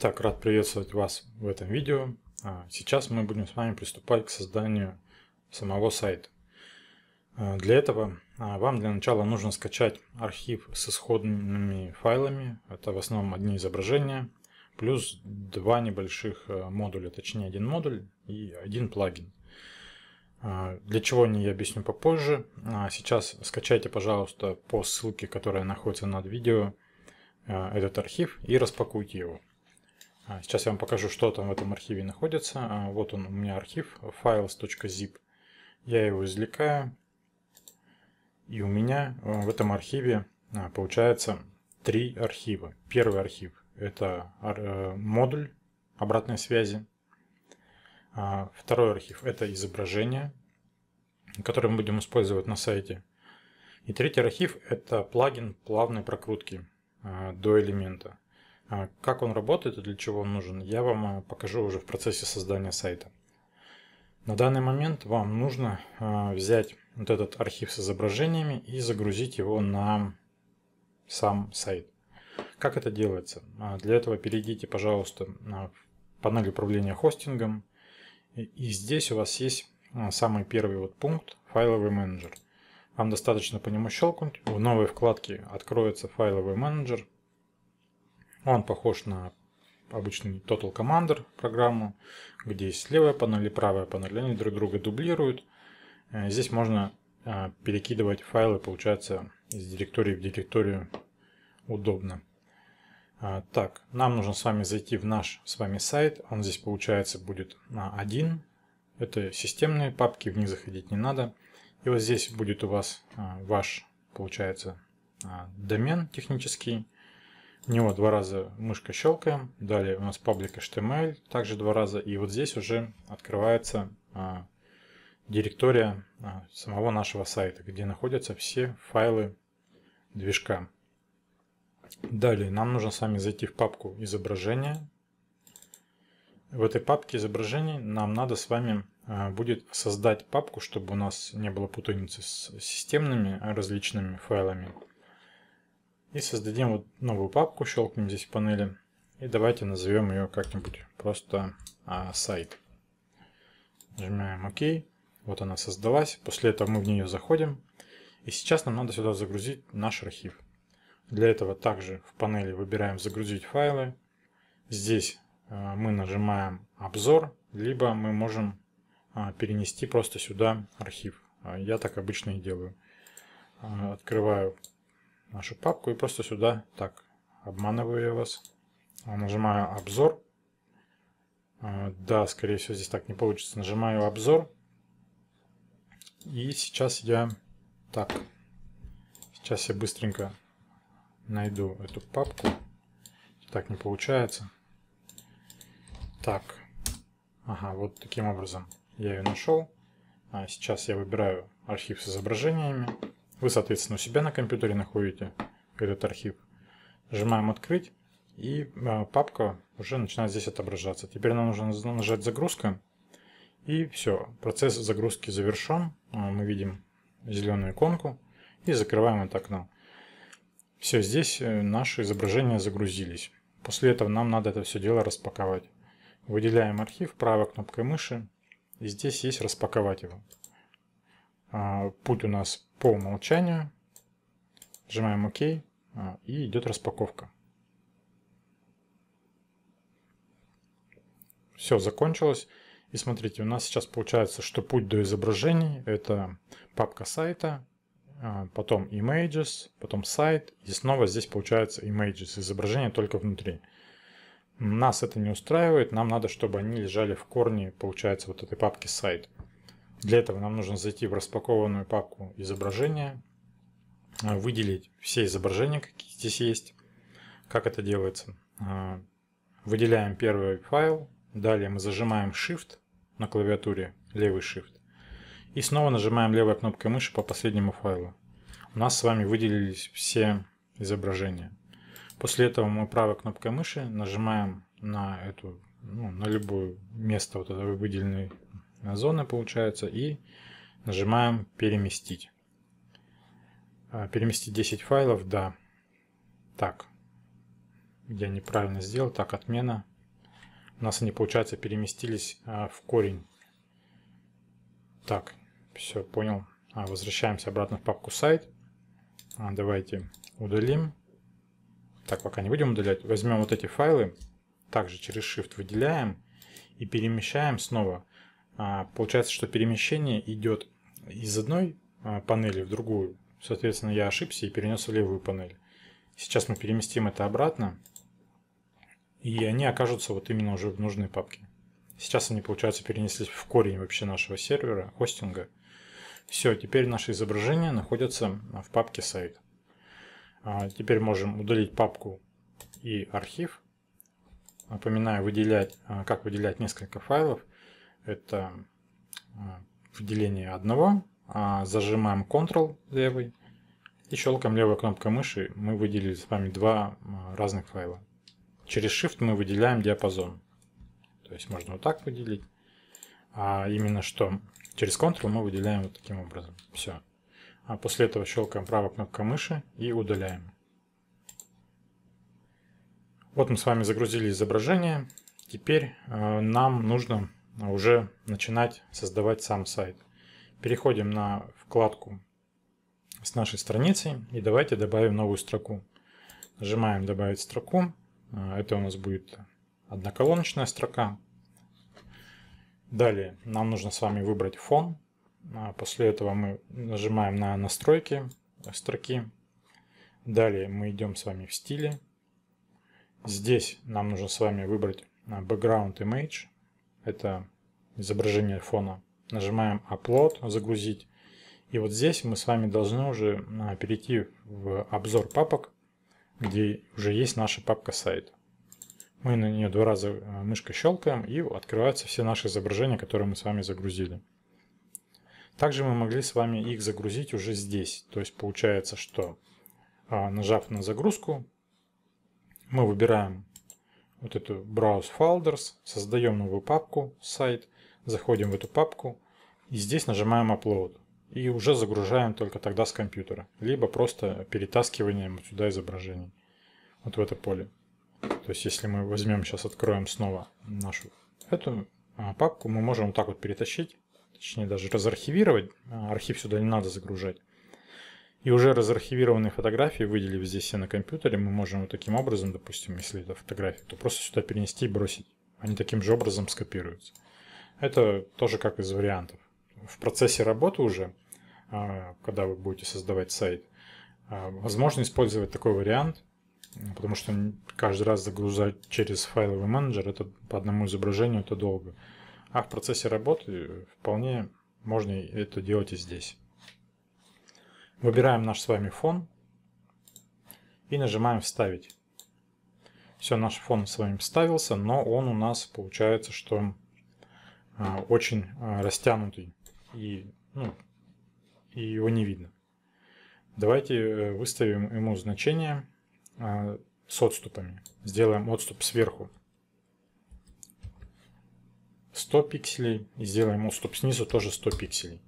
Так, рад приветствовать вас в этом видео. А, сейчас мы будем с вами приступать к созданию самого сайта. А, для этого а, вам для начала нужно скачать архив с исходными файлами. Это в основном одни изображения, плюс два небольших модуля, точнее один модуль и один плагин. Для чего они, я объясню попозже. Сейчас скачайте, пожалуйста, по ссылке, которая находится над видео, этот архив и распакуйте его. А, сейчас я вам покажу, что там в этом архиве находится. А, вот он у меня архив files.zip. Я его извлекаю. И у меня а, в этом архиве получается три архива. Первый архив – это э, модуль обратной связи. Второй архив – это изображение, которое мы будем использовать на сайте. И третий архив – это плагин плавной прокрутки до элемента. А как он работает и для чего он нужен, я вам э, покажу уже в процессе создания сайта. На данный момент вам нужно э, взять вот этот архив с изображениями и загрузить его на сам сайт. Как это делается? А, для этого перейдите, пожалуйста, в панель управления хостингом. И здесь у вас есть э, самый первый вот пункт «Файловый менеджер». Вам достаточно по нему щелкнуть. В новой вкладке откроется «Файловый менеджер», он похож на обычный Total Commander программу, где есть левая панель и правая панель, они друг друга дублируют. Э, здесь можно э, перекидывать файлы, получается, из директории в директорию удобно. А, так, нам нужно с вами зайти в наш с вами сайт. Он здесь, получается, будет на один. Это системные папки, в них заходить не надо. И вот здесь будет у вас а, ваш, получается, а, домен технический него два раза мышка щелкаем. Далее у нас паблик HTML, также два раза. И вот здесь уже открывается а, директория а, самого нашего сайта, где находятся все файлы движка. Далее нам нужно с вами зайти в папку изображения. В этой папке изображений нам надо с вами а, будет создать папку, чтобы у нас не было путаницы с системными различными файлами. И создадим вот новую папку, щелкнем здесь в панели. И давайте назовем ее как-нибудь просто а, сайт. Нажимаем ОК. Вот она создалась. После этого мы в нее заходим. И сейчас нам надо сюда загрузить наш архив. Для этого также в панели выбираем «Загрузить файлы». Здесь а, мы нажимаем «Обзор», либо мы можем а, перенести просто сюда архив. А, я так обычно и делаю. Открываю нашу папку и просто сюда, так, обманываю я вас. А, нажимаю обзор. А, да, скорее всего, здесь так не получится. Нажимаю обзор. И сейчас я... Так. Сейчас я быстренько найду эту папку. Так не получается. Так. Ага, вот таким образом я ее нашел. А сейчас я выбираю архив с изображениями. Вы, соответственно, у себя на компьютере находите этот архив. Нажимаем «Открыть», и а, папка уже начинает здесь отображаться. Теперь нам нужно нажать «Загрузка», и все, процесс загрузки завершен. А, мы видим зеленую иконку и закрываем это окно. Все, здесь э, наши изображения загрузились. После этого нам надо это все дело распаковать. Выделяем архив правой кнопкой мыши. И здесь есть распаковать его. А, путь у нас по умолчанию. Нажимаем ОК а, и идет распаковка. Все, закончилось. И смотрите, у нас сейчас получается, что путь до изображений – это папка сайта, а, потом images, потом сайт, и снова здесь получается images, изображение только внутри. Нас это не устраивает, нам надо, чтобы они лежали в корне, получается, вот этой папки сайт. Для этого нам нужно зайти в распакованную папку изображения, э, выделить все изображения, какие здесь есть. Как это делается? Э, выделяем первый файл, далее мы зажимаем Shift на клавиатуре, левый Shift, и снова нажимаем левой кнопкой мыши по последнему файлу. У нас с вами выделились все изображения. После этого мы правой кнопкой мыши нажимаем на эту, ну, на любое место вот этого выделенной зоны получается и нажимаем переместить. А, переместить 10 файлов, да. Так, я неправильно сделал, так, отмена. У нас они, получается, переместились а, в корень. Так, все, понял. А, возвращаемся обратно в папку сайт. давайте удалим. Так, пока не будем удалять. Возьмем вот эти файлы, также через Shift выделяем и перемещаем снова а, получается, что перемещение идет из одной а, панели в другую. Соответственно, я ошибся и перенес в левую панель. Сейчас мы переместим это обратно, и они окажутся вот именно уже в нужной папке. Сейчас они, получается, перенеслись в корень вообще нашего сервера, хостинга. Все, теперь наши изображения находятся в папке сайт. А, теперь можем удалить папку и архив. Напоминаю, выделять, как выделять несколько файлов это э, выделение одного. А зажимаем Ctrl левый и щелкаем левой кнопкой мыши. Мы выделили с вами два э, разных файла. Через Shift мы выделяем диапазон. То есть можно вот так выделить. А именно что через Ctrl мы выделяем вот таким образом. Все. А после этого щелкаем правой кнопкой мыши и удаляем. Вот мы с вами загрузили изображение. Теперь э, нам нужно а уже начинать создавать сам сайт. Переходим на вкладку с нашей страницей и давайте добавим новую строку. Нажимаем «Добавить строку». А, это у нас будет одноколоночная строка. Далее нам нужно с вами выбрать фон. А, после этого мы нажимаем на настройки строки. Далее мы идем с вами в стиле. Здесь нам нужно с вами выбрать background image это изображение фона. Нажимаем Upload, загрузить. И вот здесь мы с вами должны уже а, перейти в обзор папок, где уже есть наша папка сайт. Мы на нее два раза а, мышкой щелкаем и открываются все наши изображения, которые мы с вами загрузили. Также мы могли с вами их загрузить уже здесь. То есть получается, что а, нажав на загрузку, мы выбираем вот эту Browse Folders, создаем новую папку, сайт, заходим в эту папку и здесь нажимаем Upload. И уже загружаем только тогда с компьютера, либо просто перетаскиванием сюда изображений, вот в это поле. То есть если мы возьмем, сейчас откроем снова нашу эту а, папку, мы можем вот так вот перетащить, точнее даже разархивировать, а, архив сюда не надо загружать. И уже разархивированные фотографии, выделив здесь все на компьютере, мы можем вот таким образом, допустим, если это фотография то просто сюда перенести и бросить. Они таким же образом скопируются. Это тоже как из вариантов. В процессе работы уже, а, когда вы будете создавать сайт, а, возможно использовать такой вариант, потому что каждый раз загрузать через файловый менеджер это по одному изображению это долго. А в процессе работы вполне можно это делать и здесь. Выбираем наш с вами фон и нажимаем «Вставить». Все, наш фон с вами вставился, но он у нас получается, что а, очень а, растянутый и, ну, и его не видно. Давайте э, выставим ему значение а, с отступами. Сделаем отступ сверху 100 пикселей и сделаем отступ снизу тоже 100 пикселей.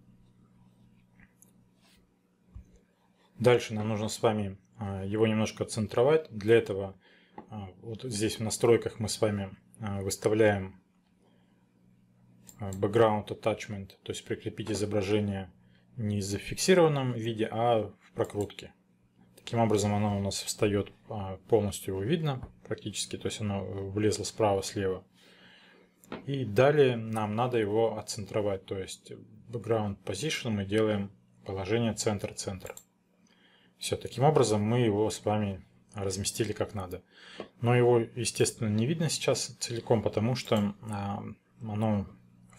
Дальше нам нужно с вами а, его немножко центровать. Для этого а, вот здесь в настройках мы с вами а, выставляем background attachment, то есть прикрепить изображение не в зафиксированном виде, а в прокрутке. Таким образом оно у нас встает полностью, его видно практически, то есть оно влезло справа-слева. И далее нам надо его отцентровать, то есть background position мы делаем положение центр-центр. Все, таким образом мы его с вами разместили как надо. Но его, естественно, не видно сейчас целиком, потому что а, оно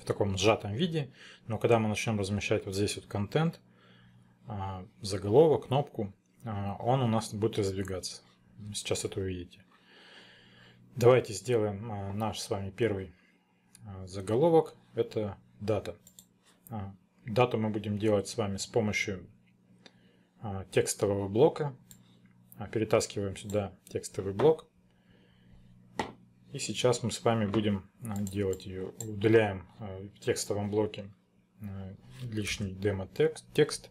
в таком сжатом виде. Но когда мы начнем размещать вот здесь вот контент, а, заголовок, кнопку, а, он у нас будет раздвигаться. Сейчас это увидите. Давайте сделаем наш с вами первый заголовок. Это дата. Дату мы будем делать с вами с помощью а, текстового блока. А, перетаскиваем сюда текстовый блок. И сейчас мы с вами будем а, делать ее. Удаляем в текстовом блоке лишний демо-текст. Текст.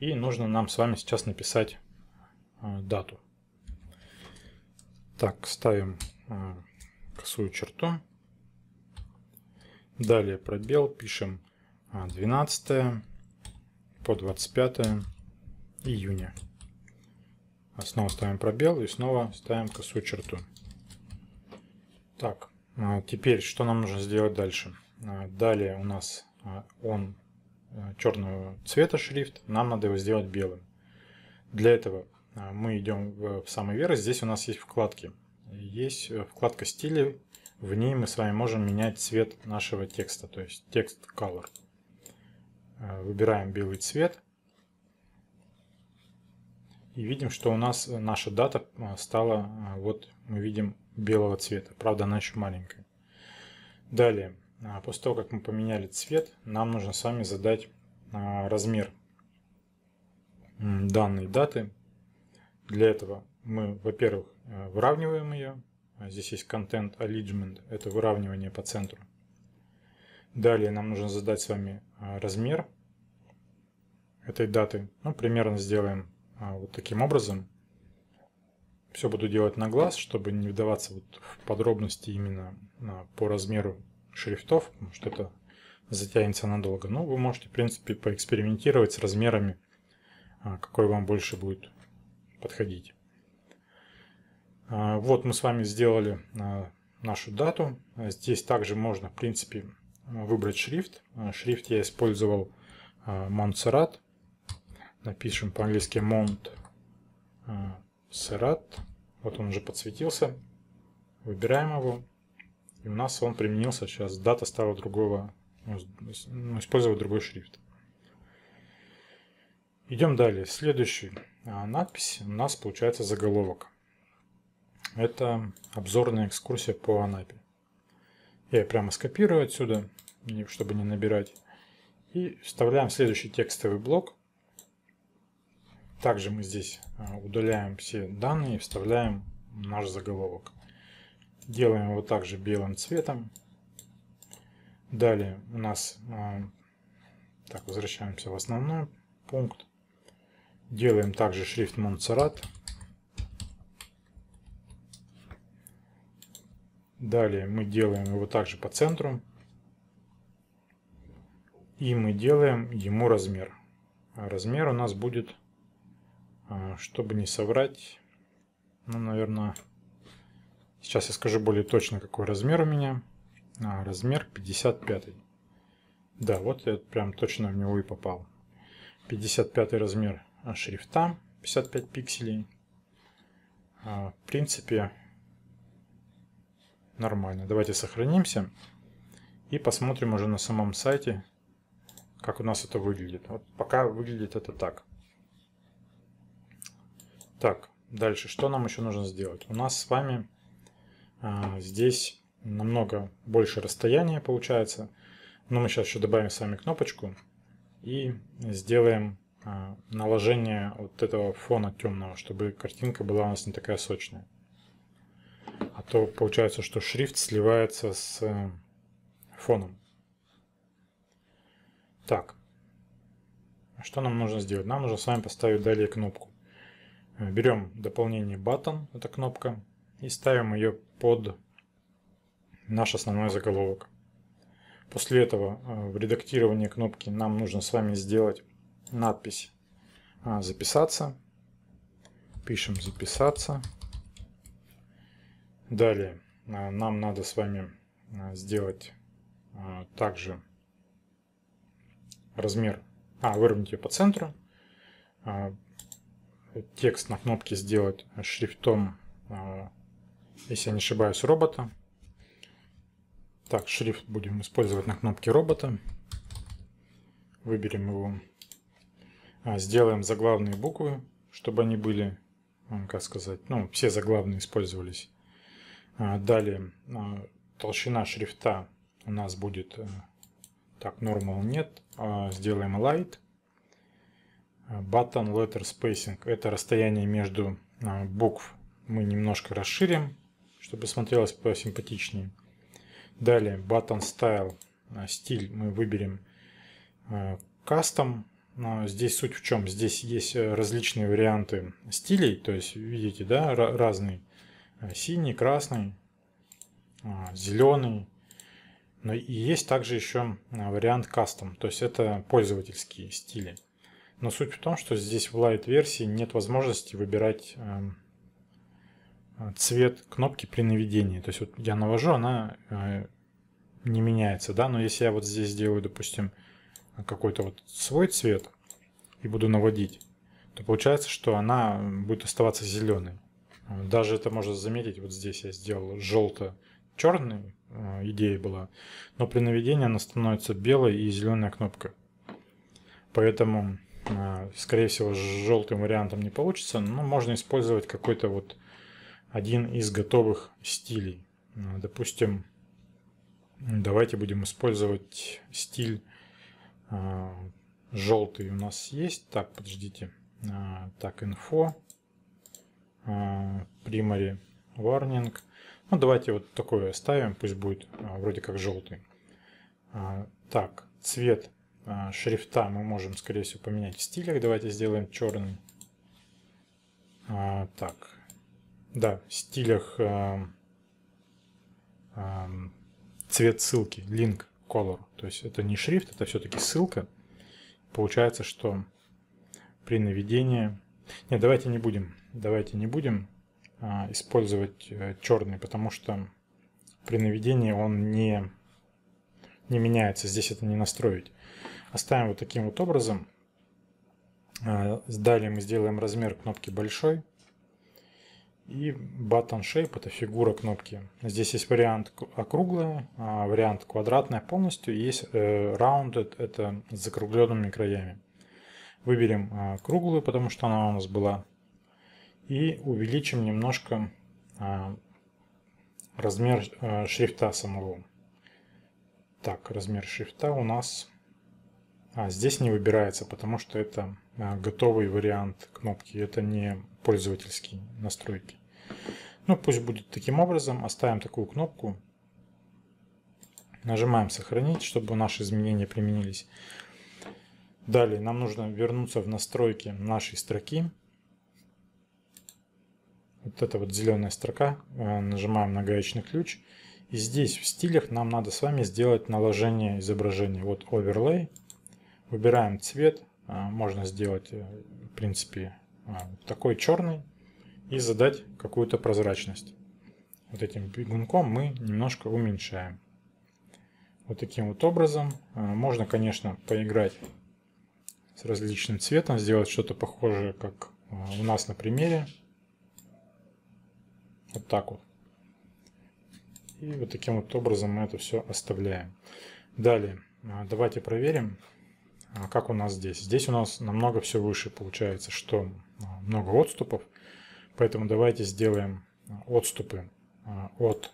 И нужно нам с вами сейчас написать дату. Так, ставим косую черту. Далее пробел, пишем 12 по 25 июня. А снова ставим пробел и снова ставим косую черту. Так, а теперь что нам нужно сделать дальше? А, далее у нас он черного цвета шрифт, нам надо его сделать белым. Для этого мы идем в самый верх, здесь у нас есть вкладки. Есть э, вкладка стили, в ней мы с вами можем менять цвет нашего текста, то есть текст color. Выбираем белый цвет и видим, что у нас э, наша дата э, стала, э, вот мы видим, белого цвета. Правда, она еще маленькая. Далее, а, после того, как мы поменяли цвет, нам нужно с вами задать а, размер данной даты. Для этого мы, во-первых, выравниваем ее. А, здесь есть content alignment, это выравнивание по центру. Далее нам нужно задать с вами размер этой даты. Ну, примерно сделаем а вот таким образом. Все буду делать на глаз, чтобы не вдаваться вот в подробности именно а, по размеру шрифтов, потому что это затянется надолго. Но ну, вы можете, в принципе, поэкспериментировать с размерами, а, какой вам больше будет подходить. Вот мы с вами сделали нашу дату. Здесь также можно, в принципе, выбрать шрифт. Шрифт я использовал Montserrat напишем по-английски mount э, serat. Вот он уже подсветился. Выбираем его. И у нас он применился сейчас. Дата стала другого, ну, ну, ну использовал другой шрифт. Идем далее. Следующий а, надпись у нас получается заголовок. Это обзорная экскурсия по Анапе. Я прямо скопирую отсюда, чтобы не набирать. И вставляем следующий текстовый блок – также мы здесь а, удаляем все данные и вставляем наш заголовок. Делаем его также белым цветом. Далее у нас, а, так, возвращаемся в основной пункт. Делаем также шрифт Монсеррат. Далее мы делаем его также по центру. И мы делаем ему размер. размер у нас будет а, чтобы не соврать, ну, наверное, сейчас я скажу более точно, какой размер у меня. А, размер 55. Да, вот я прям точно в него и попал. 55 размер шрифта, 55 пикселей. А, в принципе, нормально. Давайте сохранимся и посмотрим уже на самом сайте, как у нас это выглядит. Вот пока выглядит это так. Так, дальше, что нам еще нужно сделать? У нас с вами а, здесь намного больше расстояния получается. Но мы сейчас еще добавим с вами кнопочку и сделаем а, наложение вот этого фона темного, чтобы картинка была у нас не такая сочная. А то получается, что шрифт сливается с э, фоном. Так, что нам нужно сделать? Нам нужно с вами поставить далее кнопку. Э, Берем дополнение button, это кнопка, и ставим ее под наш основной заголовок. После этого э, в редактировании кнопки нам нужно с вами сделать надпись а, «Записаться». Пишем «Записаться». Далее э, нам надо с вами сделать также размер, а, выровнять ее по центру, текст на кнопке сделать шрифтом, а, если я не ошибаюсь, робота. Так, шрифт будем использовать на кнопке робота. Выберем его. А, сделаем заглавные буквы, чтобы они были, как сказать, ну, все заглавные использовались. А, далее, толщина шрифта у нас будет, э, так, normal нет, сделаем light. Button Letter Spacing – это расстояние между а, букв. Мы немножко расширим, чтобы смотрелось посимпатичнее. Далее Button Style а, – стиль мы выберем а, Custom. Здесь суть в чем? Здесь есть э, различные варианты стилей, то есть видите, да, разный Синий, красный, зеленый. Но и есть также еще вариант кастом, то есть это пользовательские стили. Но суть в том, что здесь в Lite-версии нет возможности выбирать эм, цвет кнопки при наведении. То есть вот я навожу, она э, не меняется, да, но если я вот здесь сделаю, допустим, какой-то вот свой цвет и буду наводить, то получается, что она будет оставаться зеленой. Даже это можно заметить, вот здесь я сделал желто-черный, э, идея была, но при наведении она становится белой и зеленая кнопка. Поэтому а, скорее всего, с желтым вариантом не получится, но можно использовать какой-то вот один из готовых стилей. Ну, допустим, давайте будем использовать стиль а, желтый у нас есть. Так, подождите. А, так, инфо. Primary warning. Ну, давайте вот такой оставим, пусть будет вроде как желтый. Так, цвет Э, шрифта мы можем, скорее всего, поменять в стилях. Давайте сделаем черный. А, так, да, в стилях э, э, цвет ссылки, link color. То есть это не шрифт, это все-таки ссылка. Получается, что при наведении... Нет, давайте не будем, давайте не будем использовать черный, потому что при наведении он не, не меняется. Здесь это не настроить. Оставим вот таким вот образом. А, далее мы сделаем размер кнопки большой. И button shape – это фигура кнопки. Здесь есть вариант округлая, а, вариант квадратная полностью, есть э, rounded – это с закругленными краями. Выберем а, круглую, потому что она у нас была. И увеличим немножко размер э, шрифта самого. Так, размер шрифта у нас а здесь не выбирается, потому что это а, готовый вариант кнопки, это не пользовательские настройки. Ну, пусть будет таким образом. Оставим такую кнопку. Нажимаем «Сохранить», чтобы наши изменения применились. Далее нам нужно вернуться в настройки нашей строки. Вот эта вот зеленая строка. Э, нажимаем на гаечный ключ. И здесь в стилях нам надо с вами сделать наложение изображения. Вот overlay Выбираем цвет. А, можно сделать, э, в принципе, а, такой черный и задать какую-то прозрачность. Вот этим бегунком мы немножко уменьшаем. Вот таким вот образом. А, можно, конечно, поиграть с различным цветом, сделать что-то похожее, как у нас на примере. Вот так вот. И вот таким вот образом мы это все оставляем. Далее, давайте проверим, а как у нас здесь. Здесь у нас намного все выше получается, что а, много отступов. Поэтому давайте сделаем а, отступы от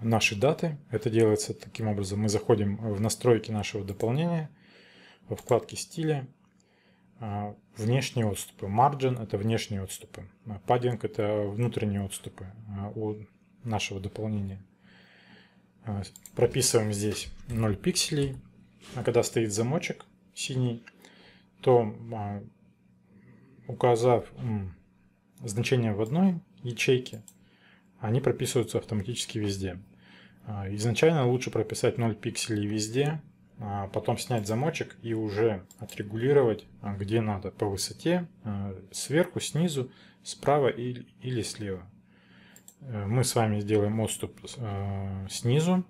нашей даты. Это делается таким образом. Мы заходим в настройки нашего дополнения, во вкладке стиля, внешние отступы. Margin – это внешние отступы. Padding – это внутренние отступы у нашего дополнения. Прописываем здесь 0 пикселей а когда стоит замочек синий, то а, указав значение в одной ячейке, они прописываются автоматически везде. А, изначально лучше прописать 0 пикселей везде, а потом снять замочек и уже отрегулировать, а, где надо, по высоте, сверху, снизу, справа или слева. Э, мы с вами сделаем отступ э, снизу.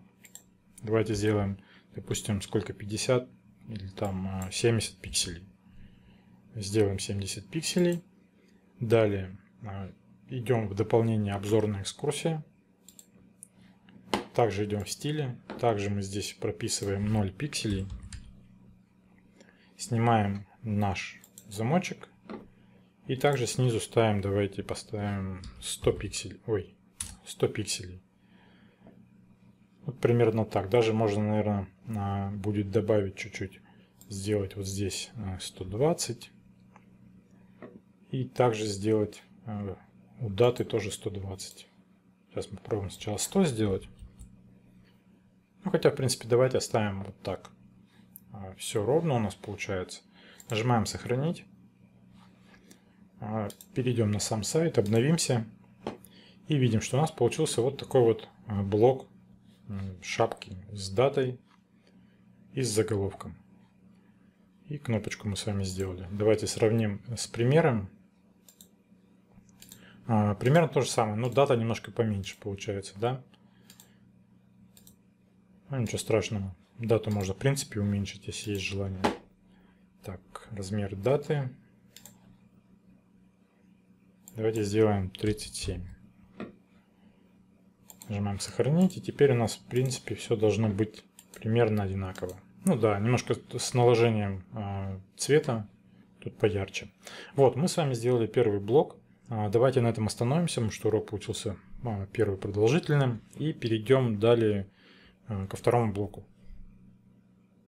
Давайте сделаем допустим, сколько, 50 или там 70 э, пикселей. Сделаем 70 пикселей. Далее э, идем в дополнение обзорная экскурсия. Также идем в стиле. Также мы здесь прописываем 0 пикселей. Снимаем наш замочек. И также снизу ставим, давайте поставим 100 пикселей. Ой, 100 пикселей примерно так. Даже можно, наверное, а, будет добавить чуть-чуть, сделать вот здесь 120. А, И также сделать а, у даты тоже 120. Сейчас мы попробуем сначала 100 сделать. Ну, хотя, в принципе, давайте оставим вот так. Все ровно у нас получается. Нажимаем «Сохранить». Перейдем на сам сайт, обновимся. И видим, что у нас получился вот такой вот блок шапки с датой и с заголовком. И кнопочку мы с вами сделали. Давайте сравним с примером. А, примерно то же самое, но дата немножко поменьше получается, да? Ну, ничего страшного. Дату можно, в принципе, уменьшить, если есть желание. Так, размер даты. Давайте сделаем 37. Нажимаем сохранить, и теперь у нас, в принципе, все должно быть примерно одинаково. Ну да, немножко с наложением э, цвета, тут поярче. Вот, мы с вами сделали первый блок. А, давайте на этом остановимся, потому что урок получился а, первый продолжительным. И перейдем далее а, ко второму блоку.